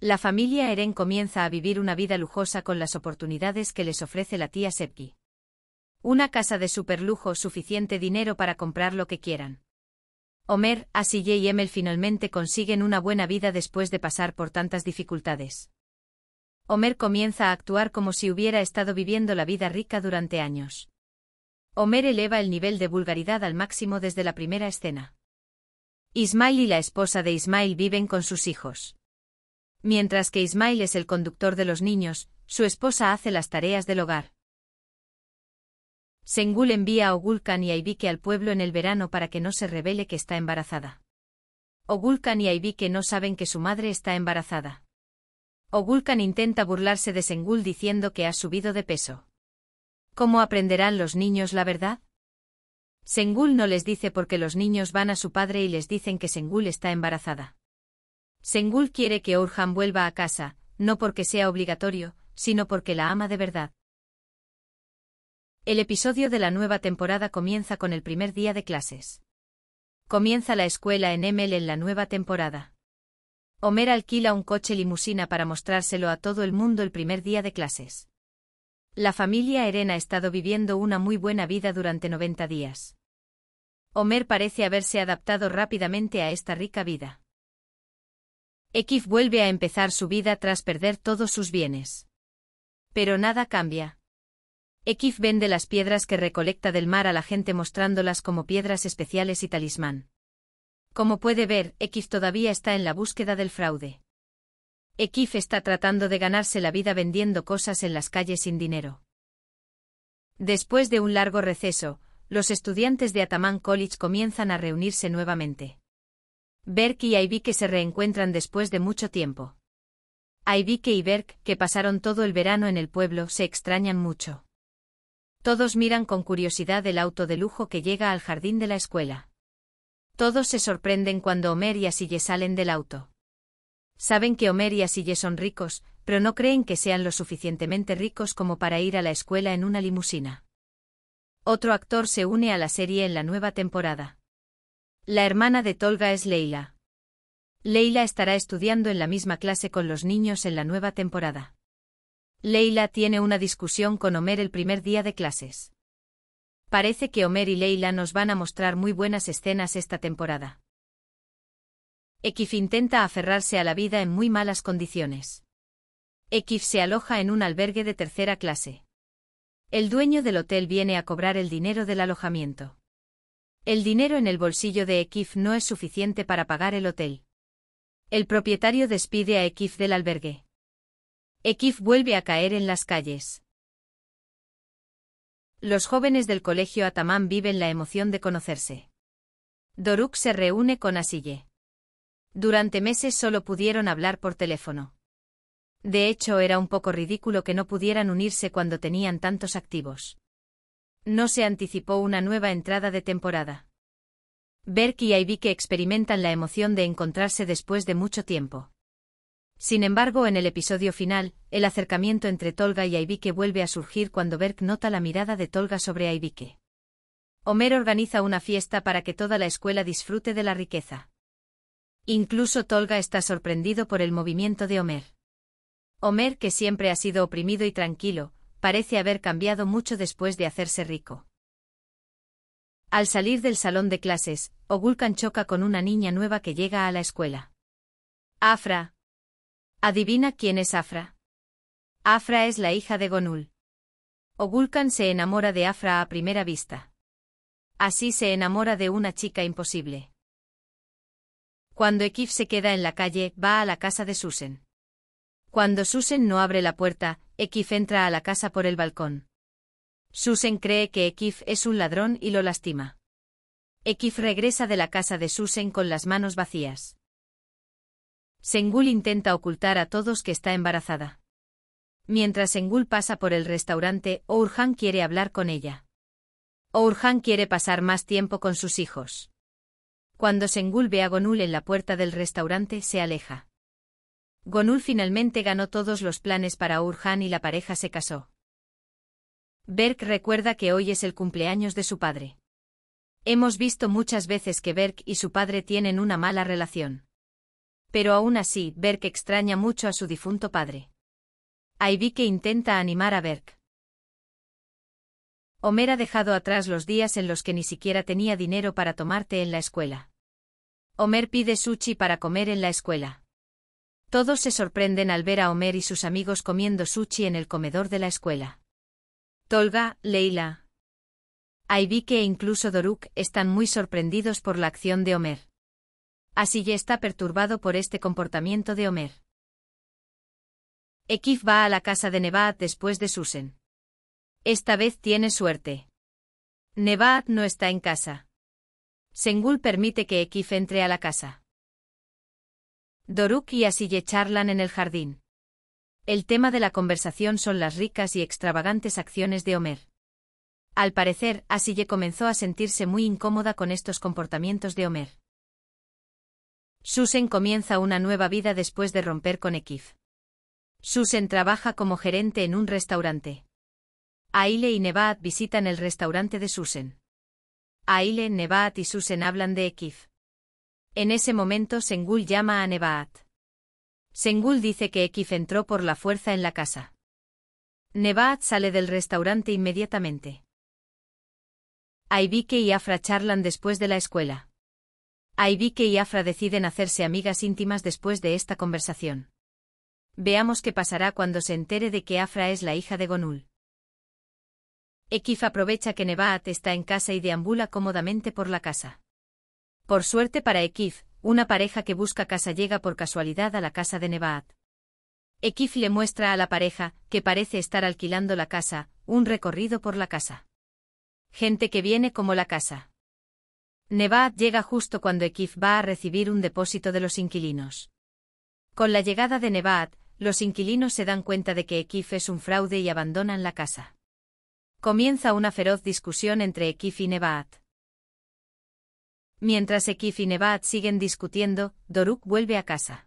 La familia Eren comienza a vivir una vida lujosa con las oportunidades que les ofrece la tía Sepki. Una casa de superlujo, suficiente dinero para comprar lo que quieran. Homer, Asiye y Emel finalmente consiguen una buena vida después de pasar por tantas dificultades. Homer comienza a actuar como si hubiera estado viviendo la vida rica durante años. Homer eleva el nivel de vulgaridad al máximo desde la primera escena. Ismail y la esposa de Ismail viven con sus hijos. Mientras que Ismail es el conductor de los niños, su esposa hace las tareas del hogar. Sengul envía a Ogulkan y Aibike al pueblo en el verano para que no se revele que está embarazada. Ogulkan y Aibike no saben que su madre está embarazada. Ogulkan intenta burlarse de Sengul diciendo que ha subido de peso. ¿Cómo aprenderán los niños la verdad? Sengul no les dice porque los niños van a su padre y les dicen que Sengul está embarazada. Sengul quiere que Orhan vuelva a casa, no porque sea obligatorio, sino porque la ama de verdad. El episodio de la nueva temporada comienza con el primer día de clases. Comienza la escuela en Emel en la nueva temporada. Homer alquila un coche limusina para mostrárselo a todo el mundo el primer día de clases. La familia Eren ha estado viviendo una muy buena vida durante 90 días. Homer parece haberse adaptado rápidamente a esta rica vida. Ekif vuelve a empezar su vida tras perder todos sus bienes. Pero nada cambia. Ekif vende las piedras que recolecta del mar a la gente mostrándolas como piedras especiales y talismán. Como puede ver, Ekif todavía está en la búsqueda del fraude. Ekif está tratando de ganarse la vida vendiendo cosas en las calles sin dinero. Después de un largo receso, los estudiantes de Ataman College comienzan a reunirse nuevamente. Berk y Aibike se reencuentran después de mucho tiempo. Aibike y Berk, que pasaron todo el verano en el pueblo, se extrañan mucho. Todos miran con curiosidad el auto de lujo que llega al jardín de la escuela. Todos se sorprenden cuando Homer y Asille salen del auto. Saben que Homer y Asille son ricos, pero no creen que sean lo suficientemente ricos como para ir a la escuela en una limusina. Otro actor se une a la serie en la nueva temporada. La hermana de Tolga es Leila. Leila estará estudiando en la misma clase con los niños en la nueva temporada. Leila tiene una discusión con Homer el primer día de clases. Parece que Homer y Leila nos van a mostrar muy buenas escenas esta temporada. Ekif intenta aferrarse a la vida en muy malas condiciones. Ekif se aloja en un albergue de tercera clase. El dueño del hotel viene a cobrar el dinero del alojamiento. El dinero en el bolsillo de Ekif no es suficiente para pagar el hotel. El propietario despide a Ekif del albergue. Ekif vuelve a caer en las calles. Los jóvenes del colegio Atamán viven la emoción de conocerse. Doruk se reúne con Asille. Durante meses solo pudieron hablar por teléfono. De hecho, era un poco ridículo que no pudieran unirse cuando tenían tantos activos. No se anticipó una nueva entrada de temporada. Berk y Aivike experimentan la emoción de encontrarse después de mucho tiempo. Sin embargo, en el episodio final, el acercamiento entre Tolga y Aibike vuelve a surgir cuando Berk nota la mirada de Tolga sobre Aibike. Homer organiza una fiesta para que toda la escuela disfrute de la riqueza. Incluso Tolga está sorprendido por el movimiento de Homer. Homer, que siempre ha sido oprimido y tranquilo, parece haber cambiado mucho después de hacerse rico. Al salir del salón de clases, Ogulkan choca con una niña nueva que llega a la escuela. Afra. Adivina quién es Afra. Afra es la hija de Gonul. Ogulkan se enamora de Afra a primera vista. Así se enamora de una chica imposible. Cuando Ekif se queda en la calle, va a la casa de Susen. Cuando Susen no abre la puerta, Ekif entra a la casa por el balcón. Susen cree que Ekif es un ladrón y lo lastima. Ekif regresa de la casa de Susen con las manos vacías. Sengul intenta ocultar a todos que está embarazada. Mientras Sengul pasa por el restaurante, Ourhan quiere hablar con ella. Ourhan quiere pasar más tiempo con sus hijos. Cuando Sengul ve a Gonul en la puerta del restaurante, se aleja. Gonul finalmente ganó todos los planes para Urhan y la pareja se casó. Berk recuerda que hoy es el cumpleaños de su padre. Hemos visto muchas veces que Berk y su padre tienen una mala relación. Pero aún así, Berk extraña mucho a su difunto padre. que intenta animar a Berk. Homer ha dejado atrás los días en los que ni siquiera tenía dinero para tomarte en la escuela. Homer pide sushi para comer en la escuela. Todos se sorprenden al ver a Homer y sus amigos comiendo sushi en el comedor de la escuela. Tolga, Leila, Aibike e incluso Doruk están muy sorprendidos por la acción de Homer. Así ya está perturbado por este comportamiento de Homer. Ekif va a la casa de Nevat después de Susen. Esta vez tiene suerte. Nevat no está en casa. Sengul permite que Ekif entre a la casa. Doruk y Asille charlan en el jardín. El tema de la conversación son las ricas y extravagantes acciones de Homer. Al parecer, Asille comenzó a sentirse muy incómoda con estos comportamientos de Homer. Susen comienza una nueva vida después de romper con Ekif. Susen trabaja como gerente en un restaurante. Aile y Nevat visitan el restaurante de Susen. Aile, Nevat y Susen hablan de Ekif. En ese momento Sengul llama a Nebaat. Sengul dice que Ekif entró por la fuerza en la casa. Nebaat sale del restaurante inmediatamente. Aibike y Afra charlan después de la escuela. Aibike y Afra deciden hacerse amigas íntimas después de esta conversación. Veamos qué pasará cuando se entere de que Afra es la hija de Gonul. Ekif aprovecha que Nebaat está en casa y deambula cómodamente por la casa. Por suerte para Ekif, una pareja que busca casa llega por casualidad a la casa de Nebaat. Ekif le muestra a la pareja, que parece estar alquilando la casa, un recorrido por la casa. Gente que viene como la casa. Nevaat llega justo cuando Ekif va a recibir un depósito de los inquilinos. Con la llegada de Nebaat, los inquilinos se dan cuenta de que Ekif es un fraude y abandonan la casa. Comienza una feroz discusión entre Ekif y Nevaat. Mientras Ekif y Nebat siguen discutiendo, Doruk vuelve a casa.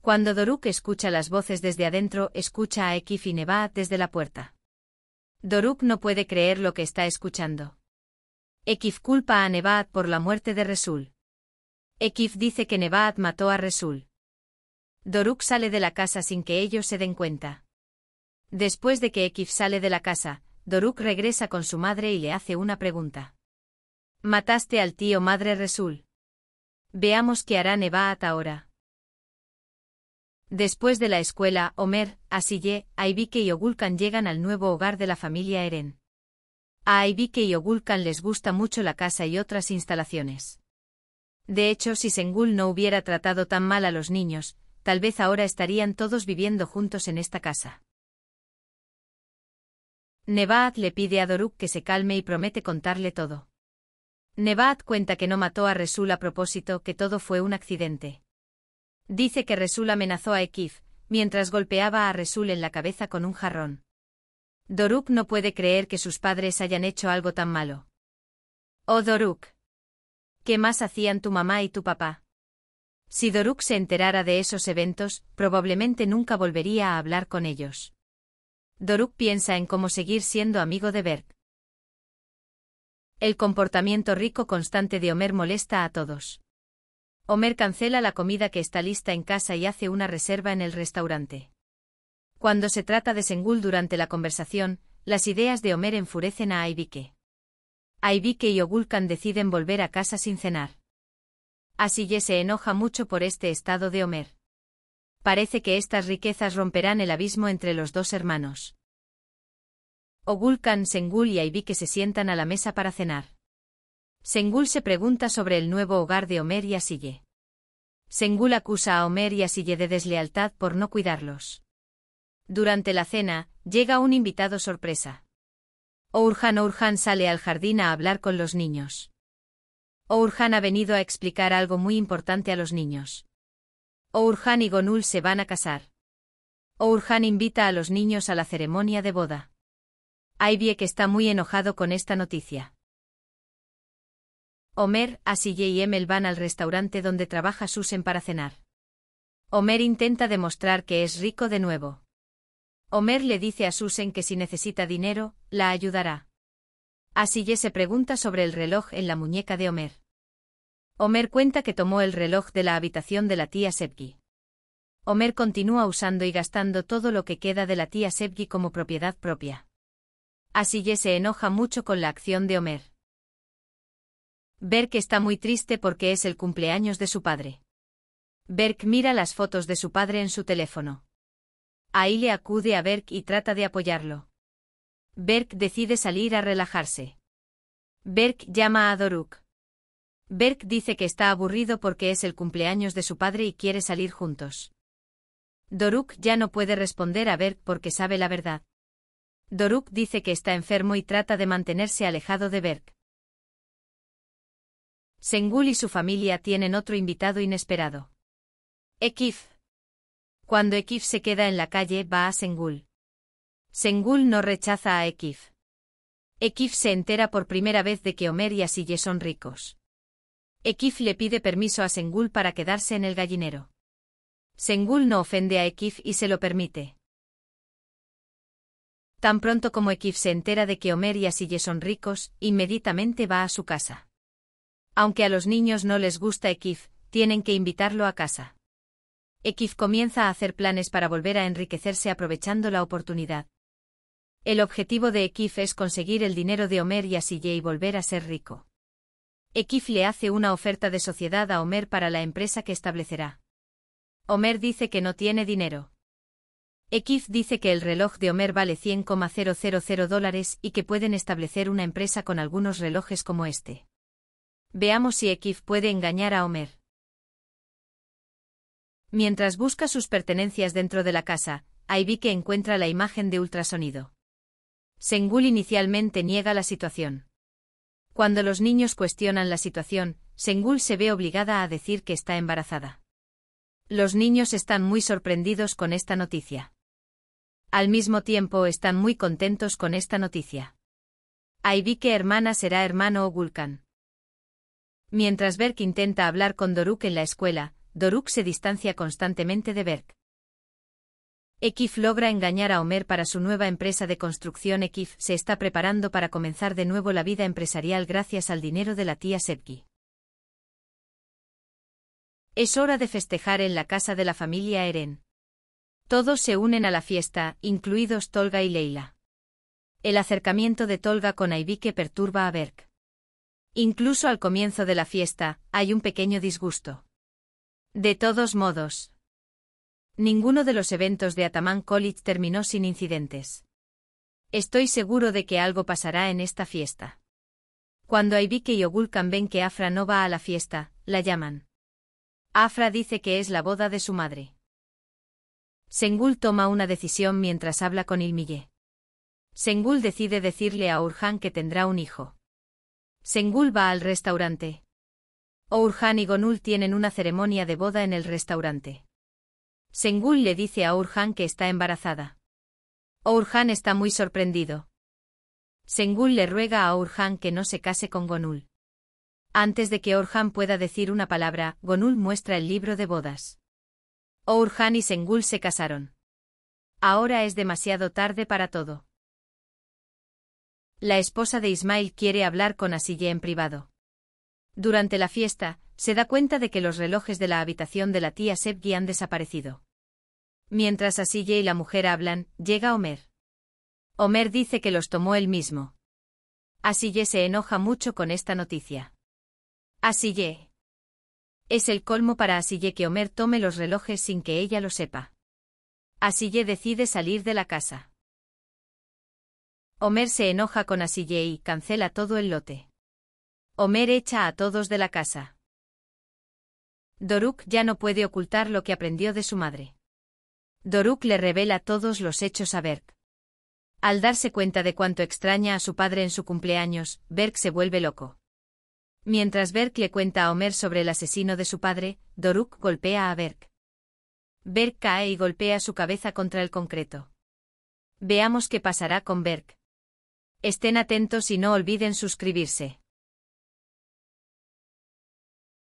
Cuando Doruk escucha las voces desde adentro, escucha a Ekif y Nebat desde la puerta. Doruk no puede creer lo que está escuchando. Ekif culpa a Nebat por la muerte de Resul. Ekif dice que Nebat mató a Resul. Doruk sale de la casa sin que ellos se den cuenta. Después de que Ekif sale de la casa, Doruk regresa con su madre y le hace una pregunta. Mataste al tío madre Resul. Veamos qué hará Neváat ahora. Después de la escuela, Omer, Asiye, Aibike y Ogulkan llegan al nuevo hogar de la familia Eren. A Aibike y Ogulkan les gusta mucho la casa y otras instalaciones. De hecho, si Sengul no hubiera tratado tan mal a los niños, tal vez ahora estarían todos viviendo juntos en esta casa. Nevaat le pide a Doruk que se calme y promete contarle todo. Nevad cuenta que no mató a Resul a propósito, que todo fue un accidente. Dice que Resul amenazó a Ekif, mientras golpeaba a Resul en la cabeza con un jarrón. Doruk no puede creer que sus padres hayan hecho algo tan malo. Oh Doruk. ¿Qué más hacían tu mamá y tu papá? Si Doruk se enterara de esos eventos, probablemente nunca volvería a hablar con ellos. Doruk piensa en cómo seguir siendo amigo de Berk. El comportamiento rico constante de Homer molesta a todos. Homer cancela la comida que está lista en casa y hace una reserva en el restaurante. Cuando se trata de Sengul durante la conversación, las ideas de Homer enfurecen a Aibike. Aibike y Ogulkan deciden volver a casa sin cenar. Asiye se enoja mucho por este estado de Homer. Parece que estas riquezas romperán el abismo entre los dos hermanos. Ogulkan Sengul y Aibi que se sientan a la mesa para cenar. Sengul se pregunta sobre el nuevo hogar de Omer y Asiye. Sengul acusa a Omer y Asiye de deslealtad por no cuidarlos. Durante la cena, llega un invitado sorpresa. o Ourhan sale al jardín a hablar con los niños. Ourhan ha venido a explicar algo muy importante a los niños. Ourhan y Gonul se van a casar. Ourhan invita a los niños a la ceremonia de boda. Ivy que está muy enojado con esta noticia. Homer, Asiye y Emel van al restaurante donde trabaja Susen para cenar. Homer intenta demostrar que es rico de nuevo. Homer le dice a Susen que si necesita dinero, la ayudará. Asiye se pregunta sobre el reloj en la muñeca de Homer. Homer cuenta que tomó el reloj de la habitación de la tía Sebgi. Homer continúa usando y gastando todo lo que queda de la tía Sebgi como propiedad propia así que se enoja mucho con la acción de Homer. Berk está muy triste porque es el cumpleaños de su padre. Berk mira las fotos de su padre en su teléfono. Ahí le acude a Berk y trata de apoyarlo. Berk decide salir a relajarse. Berk llama a Doruk. Berk dice que está aburrido porque es el cumpleaños de su padre y quiere salir juntos. Doruk ya no puede responder a Berk porque sabe la verdad. Doruk dice que está enfermo y trata de mantenerse alejado de Berk. Sengul y su familia tienen otro invitado inesperado. Ekif. Cuando Ekif se queda en la calle, va a Sengul. Sengul no rechaza a Ekif. Ekif se entera por primera vez de que Omer y Asille son ricos. Ekif le pide permiso a Sengul para quedarse en el gallinero. Sengul no ofende a Ekif y se lo permite. Tan pronto como Ekif se entera de que Homer y Asille son ricos, inmediatamente va a su casa. Aunque a los niños no les gusta Ekif, tienen que invitarlo a casa. Ekif comienza a hacer planes para volver a enriquecerse aprovechando la oportunidad. El objetivo de Ekif es conseguir el dinero de Homer y Asille y volver a ser rico. Ekif le hace una oferta de sociedad a Homer para la empresa que establecerá. Homer dice que no tiene dinero. Ekif dice que el reloj de Homer vale 100,000 dólares y que pueden establecer una empresa con algunos relojes como este. Veamos si Ekif puede engañar a Homer. Mientras busca sus pertenencias dentro de la casa, Ivy que encuentra la imagen de ultrasonido. Sengul inicialmente niega la situación. Cuando los niños cuestionan la situación, Sengul se ve obligada a decir que está embarazada. Los niños están muy sorprendidos con esta noticia. Al mismo tiempo están muy contentos con esta noticia. que hermana será hermano o Gulkan. Mientras Berk intenta hablar con Doruk en la escuela, Doruk se distancia constantemente de Berk. Ekif logra engañar a Homer para su nueva empresa de construcción. Ekif se está preparando para comenzar de nuevo la vida empresarial gracias al dinero de la tía Sevgi. Es hora de festejar en la casa de la familia Eren. Todos se unen a la fiesta, incluidos Tolga y Leila. El acercamiento de Tolga con Aibike perturba a Berk. Incluso al comienzo de la fiesta, hay un pequeño disgusto. De todos modos, ninguno de los eventos de Ataman College terminó sin incidentes. Estoy seguro de que algo pasará en esta fiesta. Cuando Aibike y Ogulcan ven que Afra no va a la fiesta, la llaman. Afra dice que es la boda de su madre. Sengul toma una decisión mientras habla con Ilmille. Sengul decide decirle a Urhan que tendrá un hijo. Sengul va al restaurante. Urhan y Gonul tienen una ceremonia de boda en el restaurante. Sengul le dice a Urhan que está embarazada. Urhan está muy sorprendido. Sengul le ruega a Urhan que no se case con Gonul. Antes de que Orhan pueda decir una palabra, Gonul muestra el libro de bodas. Orhan y Sengul se casaron. Ahora es demasiado tarde para todo. La esposa de Ismail quiere hablar con Asiye en privado. Durante la fiesta, se da cuenta de que los relojes de la habitación de la tía Sebgi han desaparecido. Mientras Asiye y la mujer hablan, llega Homer. Homer dice que los tomó él mismo. Asiye se enoja mucho con esta noticia. Asiye, es el colmo para Asille que Homer tome los relojes sin que ella lo sepa. Asille decide salir de la casa. Homer se enoja con Asille y cancela todo el lote. Homer echa a todos de la casa. Doruk ya no puede ocultar lo que aprendió de su madre. Doruk le revela todos los hechos a Berk. Al darse cuenta de cuánto extraña a su padre en su cumpleaños, Berk se vuelve loco. Mientras Berk le cuenta a Homer sobre el asesino de su padre, Doruk golpea a Berk. Berk cae y golpea su cabeza contra el concreto. Veamos qué pasará con Berk. Estén atentos y no olviden suscribirse.